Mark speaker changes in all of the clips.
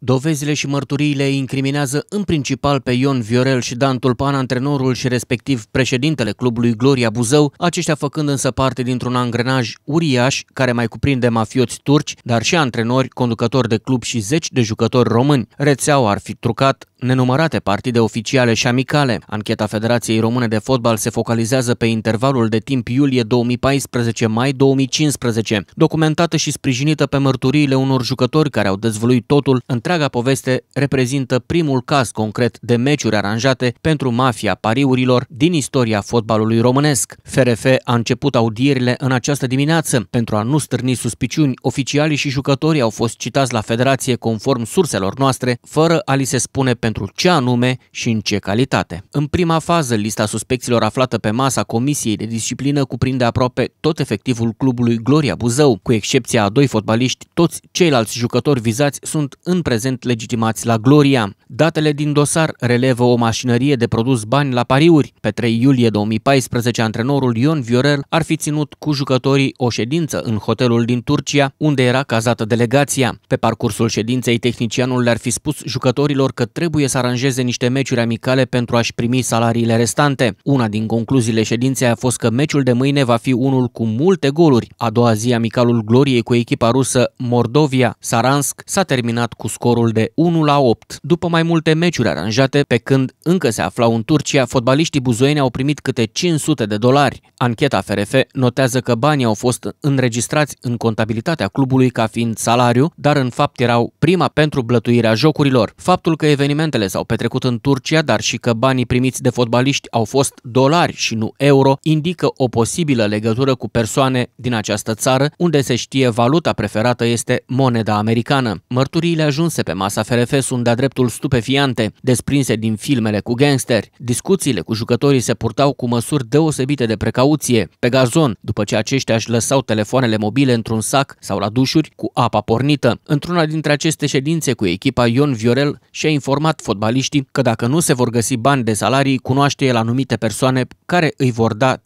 Speaker 1: Dovezile și mărturiile incriminează în principal pe Ion Viorel și Dan Tulpan, antrenorul și respectiv președintele clubului Gloria Buzău, aceștia făcând însă parte dintr-un angrenaj uriaș care mai cuprinde mafioți turci, dar și antrenori, conducători de club și zeci de jucători români. Rețeaua ar fi trucat nenumărate partide oficiale și amicale. Ancheta Federației Române de Fotbal se focalizează pe intervalul de timp iulie 2014-mai 2015, documentată și sprijinită pe mărturiile unor jucători care au dezvăluit totul. Întreaga poveste reprezintă primul caz concret de meciuri aranjate pentru mafia pariurilor din istoria fotbalului românesc. FRF a început audierile în această dimineață. Pentru a nu stârni suspiciuni, oficialii și jucătorii au fost citați la federație conform surselor noastre, fără a li se spune pe pentru ce anume și în ce calitate. În prima fază, lista suspecților aflată pe masa Comisiei de Disciplină cuprinde aproape tot efectivul clubului Gloria Buzău. Cu excepția a doi fotbaliști, toți ceilalți jucători vizați sunt în prezent legitimați la Gloria. Datele din dosar relevă o mașinărie de produs bani la pariuri. Pe 3 iulie 2014, antrenorul Ion Viorel ar fi ținut cu jucătorii o ședință în hotelul din Turcia, unde era cazată delegația. Pe parcursul ședinței, tehnicianul le-ar fi spus jucătorilor că trebuie trebuie să aranjeze niște meciuri amicale pentru a-și primi salariile restante. Una din concluziile ședinței a fost că meciul de mâine va fi unul cu multe goluri. A doua zi, amicalul Gloriei cu echipa rusă Mordovia Saransk s-a terminat cu scorul de 1 la 8. După mai multe meciuri aranjate, pe când încă se aflau în Turcia, fotbaliștii buzoieni au primit câte 500 de dolari. Ancheta FRF notează că banii au fost înregistrați în contabilitatea clubului ca fiind salariu, dar în fapt erau prima pentru blătuirea jocurilor. Faptul că evenimentul evenimentele s-au petrecut în Turcia, dar și că banii primiți de fotbaliști au fost dolari și nu euro, indică o posibilă legătură cu persoane din această țară, unde se știe valuta preferată este moneda americană. Mărturiile ajunse pe masa FRF sunt de-a dreptul stupefiante, desprinse din filmele cu gangsteri. Discuțiile cu jucătorii se purtau cu măsuri deosebite de precauție, pe gazon, după ce aceștia își lăsau telefoanele mobile într-un sac sau la dușuri cu apa pornită. Într-una dintre aceste ședințe cu echipa, Ion Viorel și-a informat anunțat fotbaliștii că dacă nu se vor găsi bani de salarii, cunoaște el anumite persoane care îi vor da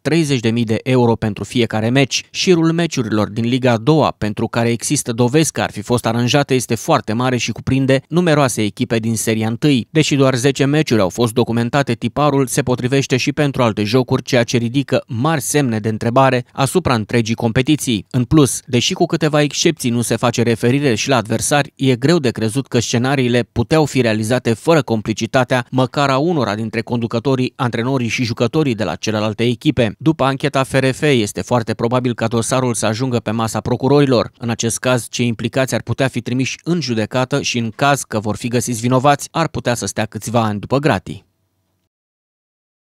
Speaker 1: 30.000 de euro pentru fiecare meci. Șirul meciurilor din Liga a doua, pentru care există dovezi că ar fi fost aranjate, este foarte mare și cuprinde numeroase echipe din seria 1. Deși doar 10 meciuri au fost documentate, tiparul se potrivește și pentru alte jocuri, ceea ce ridică mari semne de întrebare asupra întregii competiții. În plus, deși cu câteva excepții nu se face referire și la adversari, e greu de crezut că scenariile puteau fi realizate fără complicitatea măcar a unora dintre conducătorii, antrenorii și jucătorii de la celelalte echipe. După ancheta FRF, este foarte probabil ca dosarul să ajungă pe masa procurorilor. În acest caz, cei implicați ar putea fi trimiși în judecată și în caz că vor fi găsiți vinovați, ar putea să stea câțiva ani după gratii.